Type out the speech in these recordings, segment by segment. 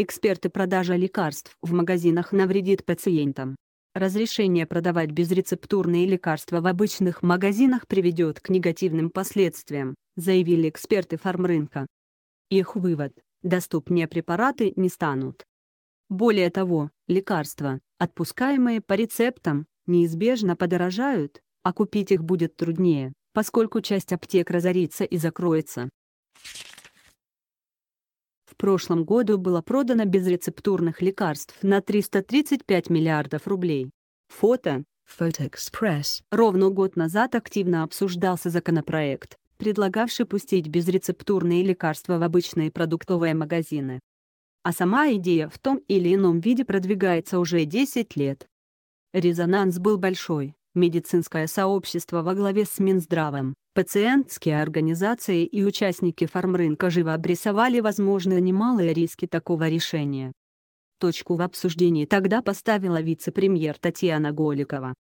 Эксперты продажа лекарств в магазинах навредит пациентам. Разрешение продавать безрецептурные лекарства в обычных магазинах приведет к негативным последствиям, заявили эксперты фармрынка. Их вывод – доступнее препараты не станут. Более того, лекарства, отпускаемые по рецептам, неизбежно подорожают, а купить их будет труднее, поскольку часть аптек разорится и закроется прошлом году было продано безрецептурных лекарств на 335 миллиардов рублей. Фото. Фотоэкспресс. Ровно год назад активно обсуждался законопроект, предлагавший пустить безрецептурные лекарства в обычные продуктовые магазины. А сама идея в том или ином виде продвигается уже 10 лет. Резонанс был большой, медицинское сообщество во главе с Минздравом, пациентские организации и участники фармрынка живо обрисовали возможные немалые риски такого решения. Точку в обсуждении тогда поставила вице-премьер Татьяна Голикова.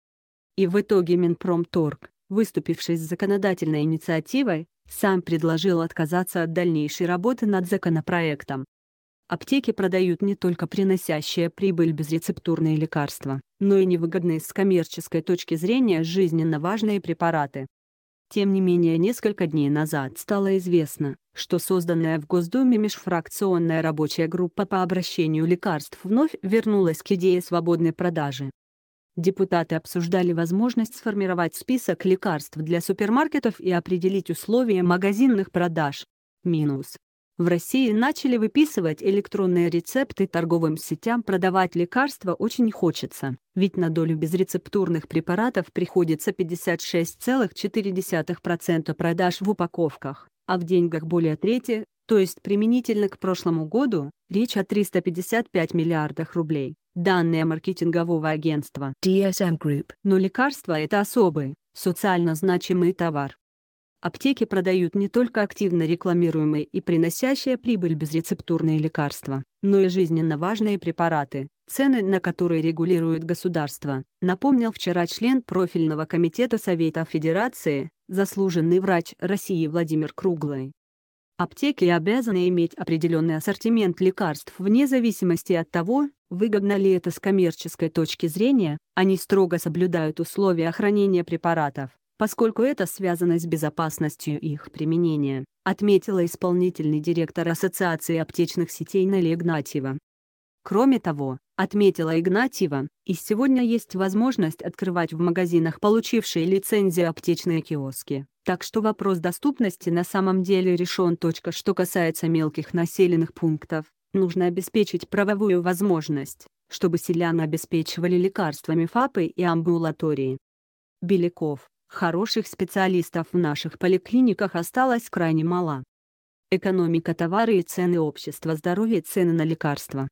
И в итоге Минпромторг, выступивший с законодательной инициативой, сам предложил отказаться от дальнейшей работы над законопроектом. Аптеки продают не только приносящие прибыль безрецептурные лекарства, но и невыгодные с коммерческой точки зрения жизненно важные препараты. Тем не менее, несколько дней назад стало известно, что созданная в Госдуме межфракционная рабочая группа по обращению лекарств вновь вернулась к идее свободной продажи. Депутаты обсуждали возможность сформировать список лекарств для супермаркетов и определить условия магазинных продаж. Минус. В России начали выписывать электронные рецепты торговым сетям, продавать лекарства очень хочется, ведь на долю безрецептурных препаратов приходится 56,4% продаж в упаковках, а в деньгах более трети, то есть применительно к прошлому году, речь о 355 миллиардах рублей. Данные маркетингового агентства DSM Group. Но лекарства – это особый, социально значимый товар аптеки продают не только активно рекламируемые и приносящие прибыль безрецептурные лекарства, но и жизненно важные препараты, цены на которые регулирует государство, напомнил вчера член профильного комитета Совета Федерации, заслуженный врач России Владимир Круглый. Аптеки обязаны иметь определенный ассортимент лекарств вне зависимости от того, выгодно ли это с коммерческой точки зрения, они строго соблюдают условия хранения препаратов, поскольку это связано с безопасностью их применения, отметила исполнительный директор Ассоциации аптечных сетей Нелли Игнатьева. Кроме того, отметила Игнатьева, и сегодня есть возможность открывать в магазинах получившие лицензию аптечные киоски, так что вопрос доступности на самом деле решен. Что касается мелких населенных пунктов, нужно обеспечить правовую возможность, чтобы селян обеспечивали лекарствами ФАПы и амбулатории. Беляков хороших специалистов в наших поликлиниках осталось крайне мало. Экономика товары и цены общества здоровья цены на лекарства